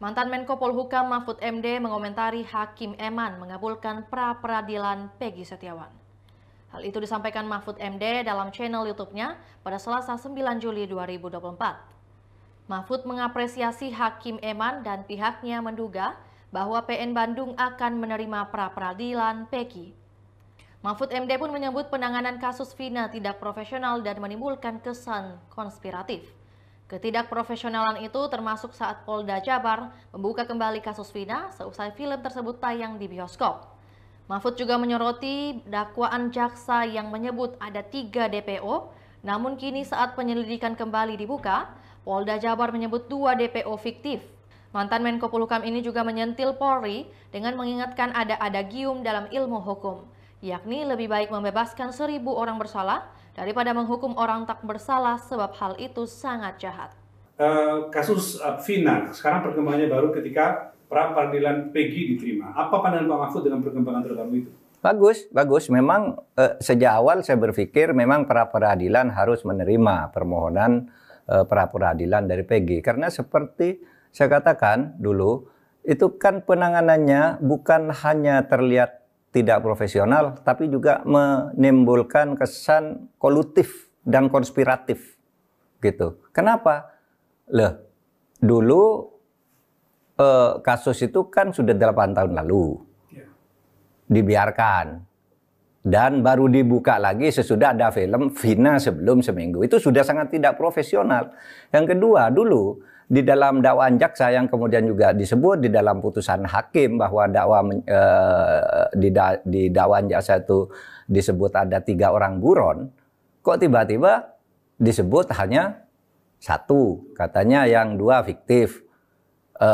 Mantan Menko Polhukam Mahfud MD mengomentari Hakim Eman mengabulkan pra-peradilan Peggy Setiawan. Hal itu disampaikan Mahfud MD dalam channel YouTube-nya pada Selasa 9 Juli 2024. Mahfud mengapresiasi Hakim Eman dan pihaknya menduga bahwa PN Bandung akan menerima pra-peradilan Peggy. Mahfud MD pun menyebut penanganan kasus Vina tidak profesional dan menimbulkan kesan konspiratif. Ketidakprofesionalan itu termasuk saat Polda Jabar membuka kembali kasus Vina seusai film tersebut tayang di bioskop. Mahfud juga menyoroti dakwaan jaksa yang menyebut ada tiga DPO, namun kini saat penyelidikan kembali dibuka, Polda Jabar menyebut dua DPO fiktif. Mantan Menko Polhukam ini juga menyentil Polri dengan mengingatkan ada adagium dalam ilmu hukum yakni lebih baik membebaskan seribu orang bersalah daripada menghukum orang tak bersalah sebab hal itu sangat jahat. Uh, kasus uh, sekarang perkembangannya baru ketika pra peradilan PG diterima. Apa pandangan Pak Mahfud dengan perkembangan terbaru itu? Bagus, bagus. Memang uh, sejak awal saya berpikir memang pra peradilan harus menerima permohonan uh, pra peradilan dari PG karena seperti saya katakan dulu itu kan penanganannya bukan hanya terlihat tidak profesional, tapi juga menimbulkan kesan kolutif dan konspiratif. Gitu. Kenapa? Loh, dulu eh, kasus itu kan sudah 8 tahun lalu. Ya. Dibiarkan. Dan baru dibuka lagi sesudah ada film Vina sebelum seminggu. Itu sudah sangat tidak profesional. Yang kedua, dulu di dalam dakwaan jaksa yang kemudian juga disebut di dalam putusan hakim bahwa dakwa e, eh, di, da, di dakwaan jaksa itu disebut ada tiga orang buron, kok tiba-tiba disebut hanya satu, katanya yang dua fiktif. E,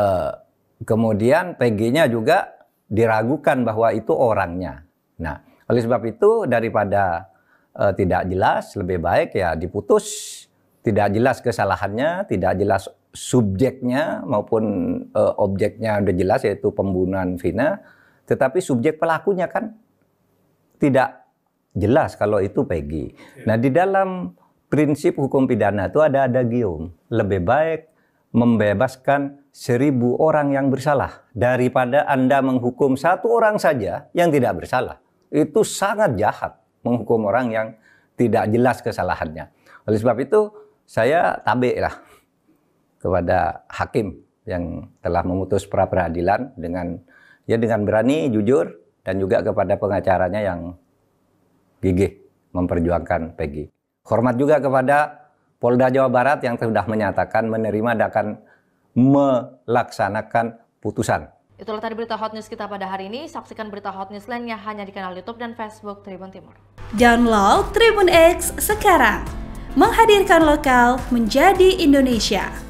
kemudian PG-nya juga diragukan bahwa itu orangnya. Nah, oleh sebab itu daripada e, tidak jelas, lebih baik ya diputus tidak jelas kesalahannya, tidak jelas subjeknya maupun uh, objeknya udah jelas yaitu pembunuhan Vina, tetapi subjek pelakunya kan tidak jelas kalau itu Peggy. Iya. Nah, di dalam prinsip hukum pidana itu ada ada gium, lebih baik membebaskan seribu orang yang bersalah daripada Anda menghukum satu orang saja yang tidak bersalah. Itu sangat jahat menghukum orang yang tidak jelas kesalahannya. Oleh sebab itu, saya tabe lah kepada hakim yang telah memutus pra peradilan dengan ya dengan berani, jujur dan juga kepada pengacaranya yang gigih memperjuangkan Peggy. Hormat juga kepada Polda Jawa Barat yang sudah menyatakan menerima dan akan melaksanakan putusan. Itulah tadi berita hot news kita pada hari ini. Saksikan berita hot news lainnya hanya di kanal YouTube dan Facebook Tribun Timur. Download Tribun X sekarang. Menghadirkan lokal menjadi Indonesia.